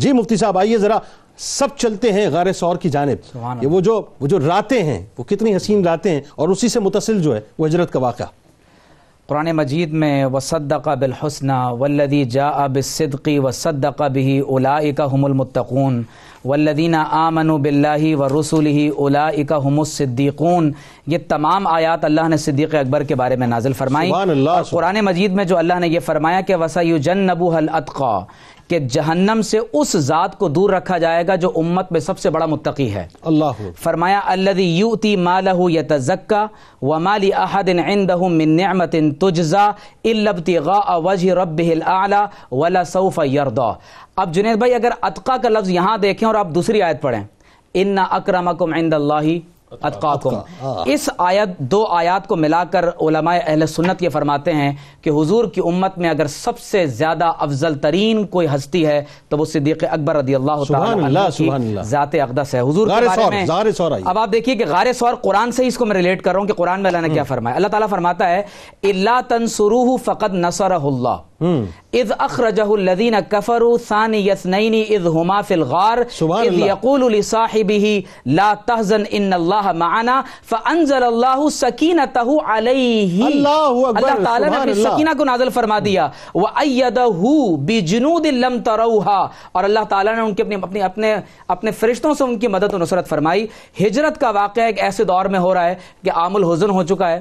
जी मुफ्ती साहब आइए जरा सब चलते हैं गार सौर की जानब ये वो जो वो जो रातें हैं वो कितनी हसीन रातें हैं और उसी से मुतसिल जो है वो हजरत का वाक़ कुरान मजीद में वसद्दका बिलहसना वल्लदी जा बिसदकी बही उला उलाइका हमलमतकून वल्लदीना आमनु बिल्ला व रसूल ही उला उलाइका हमसद्दीकून ये तमाम आयात अल्लाह ने सिद्दीक़ अकबर के बारे में नाजिल फरमाई कुरान मजीद में जो अल्लाह ने यह फरमाया कि वसा जन्नबू हल अतका कि जहन्नम से उस ज़ात को दूर रखा जाएगा जो उम्मत में सबसे बड़ा मुतकी है अल्लाह फरमाया अल्लदी यूती मालहू व माली अहदिन इंदहु मिन नियमतिन तुजजा इल्लबतिगा आला वला सौफा अब जुनेद भाई अगर अतका का लफ्ज़ यहाँ देखें और आप दूसरी आयत पढ़ें इन्ना अक्रमकुम अतकाकुम हाँ। इस आयत दो आयत को मिलाकर ओलमाए अहल सुन्नत ये फरमाते हैं कि हुजूर की उम्मत में अगर सबसे ज़्यादा अफजल तरीन कोई हस्ती है तो वो सिद्दीक अकबर रदी अल्लाह ज़ात अकदस है हुजूर के बारे में अब आप देखिए कि गारे सौर कुरान से ही इसको मैं रिलेट कर रहा हूँ कि कुरान में अल्लाह ने क्या हम्म। फरमाया अल्लाह ताला फरमाता है इल्ला तनसुरूह फ़कत नसरहुल्लाह हम्म। इज अखरजहदीन कफरू सानी यसनैनी इज हुमा फिलगार इज यकूल साहिबी ला तहजन इन अल्लाह माना फ़नजल अल्लाह सकीन तहु अल्लाह ताला ने अपनी सकीना को नाजल फरमा दिया व अयदहू बिजनूद लम तरौहा और अल्लाह ताला ने उनके अपने अपने अपने अपने फरिश्तों से उनकी मदद और नुसरत फरमाई हिजरत का वाक़ एक ऐसे दौर में हो रहा है कि आमुल हुजन हो चुका है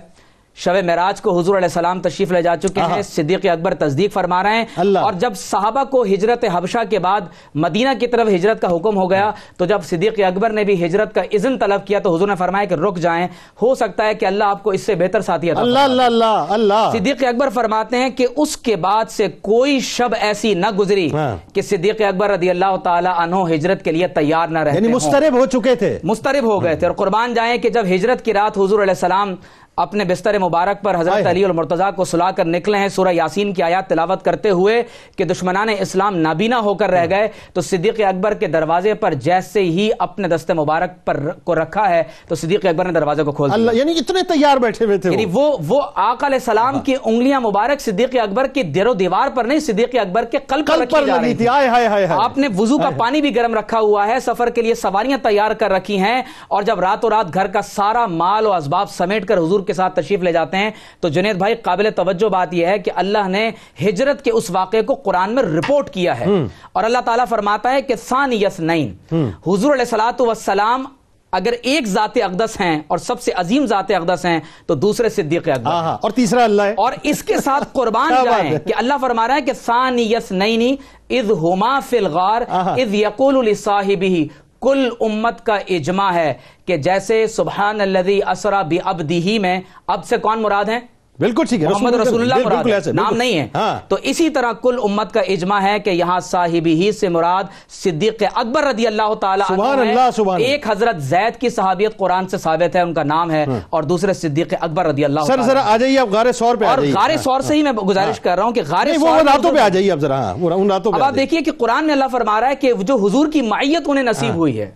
शब महराज को हजूर सलाम तशरीफ ले जा चुके हैं सिद्दीक अकबर तस्दीक फरमा रहे हैं और जब साहबा को हिजरत हबशा के बाद मदीना की तरफ हिजरत का हुक्म हो गया हाँ। तो जब सिद्दीक अकबर ने भी हिजरत का इजन तलब किया तो हजूर ने फरमाया कि रुक जाए हो सकता है कि अल्लाह आपको इससे बेहतर साथी अल्लाह सिद्दीक अकबर फरमाते हैं कि उसके बाद से कोई शब ऐसी न गुजरी हाँ। कि सिद्दीक अकबर रदी अल्लाह तनो हिजरत के लिए तैयार न रहे मुस्तरब हो चुके थे मुस्तरब हो गए थे और कुर्बान जाए कि जब हिजरत की रात हजूर सलाम अपने बिस्तर मुबारक पर हजरत अली और मुर्तज़ा को सुला कर निकले हैं सूर्य यासीन की आयात तिलावत करते हुए कि दुश्मनान इस्लाम नाबीना होकर रह गए तो सिद्दीक अकबर के दरवाजे पर जैसे ही अपने दस्ते मुबारक पर को रखा है तो सिद्दीक अकबर ने दरवाजे को खोल दिया यानी इतने तैयार बैठे हुए थे वो वो आकल सलाम की उंगलियां मुबारक सिद्दीक अकबर की देरो दीवार पर नहीं सिद्दीक अकबर के कल पर थी आपने वजू का पानी भी गर्म रखा हुआ है सफर के लिए सवारियां तैयार कर रखी हैं और जब रातों रात घर का सारा माल और इसबाब समेट कर हजूर हजूर के साथ तशरीफ ले जाते हैं तो जुनेद भाई काबिल तवज्जो बात यह है कि अल्लाह ने हिजरत के उस वाक़े को कुरान में रिपोर्ट किया है हम्म। और अल्लाह ताला फरमाता है कि सान यस नईन हम्म। हुजूर सलाम अगर एक जाते अकदस हैं और सबसे अजीम जाते अकदस हैं तो दूसरे सिद्दीक और तीसरा अल्लाह है और इसके साथ कुर्बान जाए कि अल्लाह फरमा रहा है कि सान यस नईनी इज हुमा फिल गार इज यकुल साहिबी कुल उम्मत का इजमा है कि जैसे सुबहान लदी असरा बी अबदी में अब से कौन मुराद हैं बिल्कुल ठीक है मोहम्मद रसूलुल्लाह मुराद है, नाम नहीं है हाँ। तो इसी तरह कुल उम्मत का इजमा है कि यहाँ साहिबी ही से मुराद सिद्दीक अकबर रदी अल्लाह तला एक हजरत जैद की सहाबियत कुरान से साबित है उनका नाम है हाँ। और दूसरे सिद्दीक अकबर रदी अल्लाह सर जरा आ जाइए आप गारे सौर पे और गारे हाँ। सौर से ही मैं गुजारिश हाँ। कर रहा हूँ कि गारे रातों पे आ जाइए आप जरा आप देखिए कि कुरान में अल्लाह फरमा रहा है कि जो हजूर की माइत उन्हें नसीब हुई है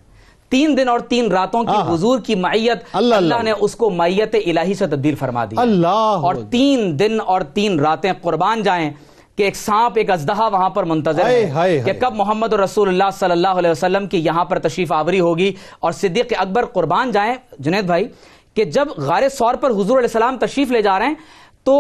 तीन दिन और तीन रातों की हजूर की मैयत अल्लाह अल्ला ने उसको मैयत इलाही से तब्दील फरमा दी अल्लाह और तीन दिन और तीन रातें कुर्बान जाएं कि एक सांप एक अजदहा वहां पर मुंतजर है, है, कि कब मोहम्मद रसूल सल्लल्लाहु अलैहि वसल्लम की यहां पर तशरीफ आवरी होगी और सिद्दीक अकबर कुर्बान जाए जुनेद भाई कि जब गार सौर पर हजूर सलाम तशरीफ ले जा रहे हैं तो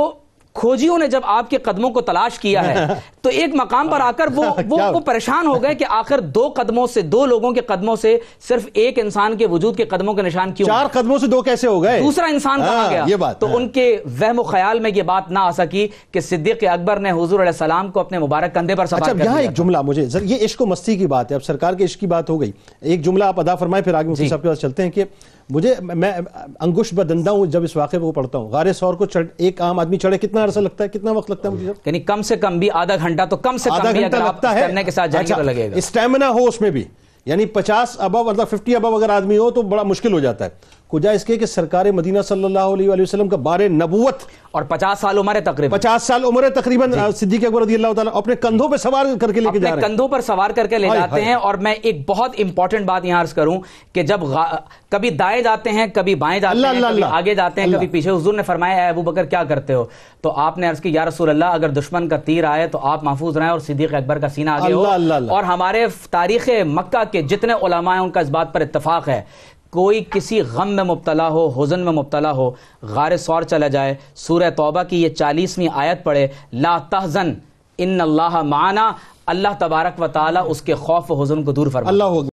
खोजियों ने जब आपके कदमों को तलाश किया है तो एक मकाम पर हाँ। आकर वो वो, वो परेशान हो गए कि आखिर दो कदमों से दो लोगों के कदमों से सिर्फ एक इंसान के वजूद के कदमों के निशान क्यों चार कदमों से दो कैसे हो गए दूसरा इंसान कहा हाँ, गया ये बात तो उनके वहम ख्याल में ये बात ना आ सकी कि सिद्दीक अकबर ने हजूर सलाम को अपने मुबारक कंधे पर सवार अच्छा, यहाँ एक जुमला मुझे सर ये इश्क मस्ती की बात है अब सरकार के इश्क की बात हो गई एक जुमला आप अदा फरमाए फिर आगे मुफ्ती साहब के पास चलते हैं कि मुझे मैं अंगुश बदंदा हूँ जब इस वाक्य को पढ़ता हूँ गारे सौर को चढ़ एक आम आदमी चढ़े कितना अरसा लगता है कितना वक्त लगता है मुझे कम से कम भी आधा घंटा घंटा तो कम से कम घंटा लगता है करने के साथ अच्छा, तो लगेगा स्टेमिना हो उसमें भी यानी पचास अबव फिफ्टी मतलब अबव अगर आदमी हो तो बड़ा मुश्किल हो जाता है वजह इसके कि सरकार मदीना सल्लल्लाहु अलैहि वसल्लम का बारे नबूवत और पचास साल उम्र तकरीबन पचास साल उम्र तकरीबन सिद्दीक अकबर अपने कंधों पर सवार करके लेके जा रहे हैं कंधों पर सवार करके ले जाते हैं और मैं एक बहुत इंपॉर्टेंट बात यहां अर्ज करूं कि जब कभी दाएं जाते हैं कभी बाएं जाते हैं कभी आगे जाते हैं कभी पीछे हुजूर ने फरमाया है अबू बकर क्या करते हो तो आपने अर्ज की या रसूल अल्लाह अगर दुश्मन का तीर आए तो आप महफूज रहे और सिद्दीक अकबर का सीना आगे हो और हमारे तारीख मक्का के जितने उलमा हैं उनका इस बात पर इतफाक है कोई किसी गम में मुबतला हो हुजन में मुबतला हो गार सौर चला जाए सूर्य तौबा की ये चालीसवीं आयत पढ़े ला तहजन इन अल्लाह माना अल्लाह तबारक व ताली उसके खौफ हुजन को दूर फरमा